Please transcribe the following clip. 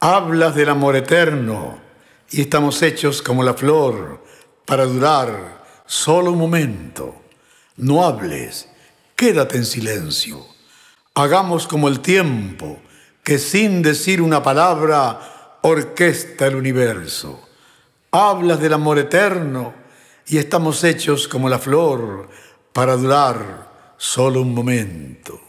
Hablas del amor eterno y estamos hechos como la flor para durar solo un momento. No hables, quédate en silencio. Hagamos como el tiempo que sin decir una palabra orquesta el universo. Hablas del amor eterno y estamos hechos como la flor para durar solo un momento.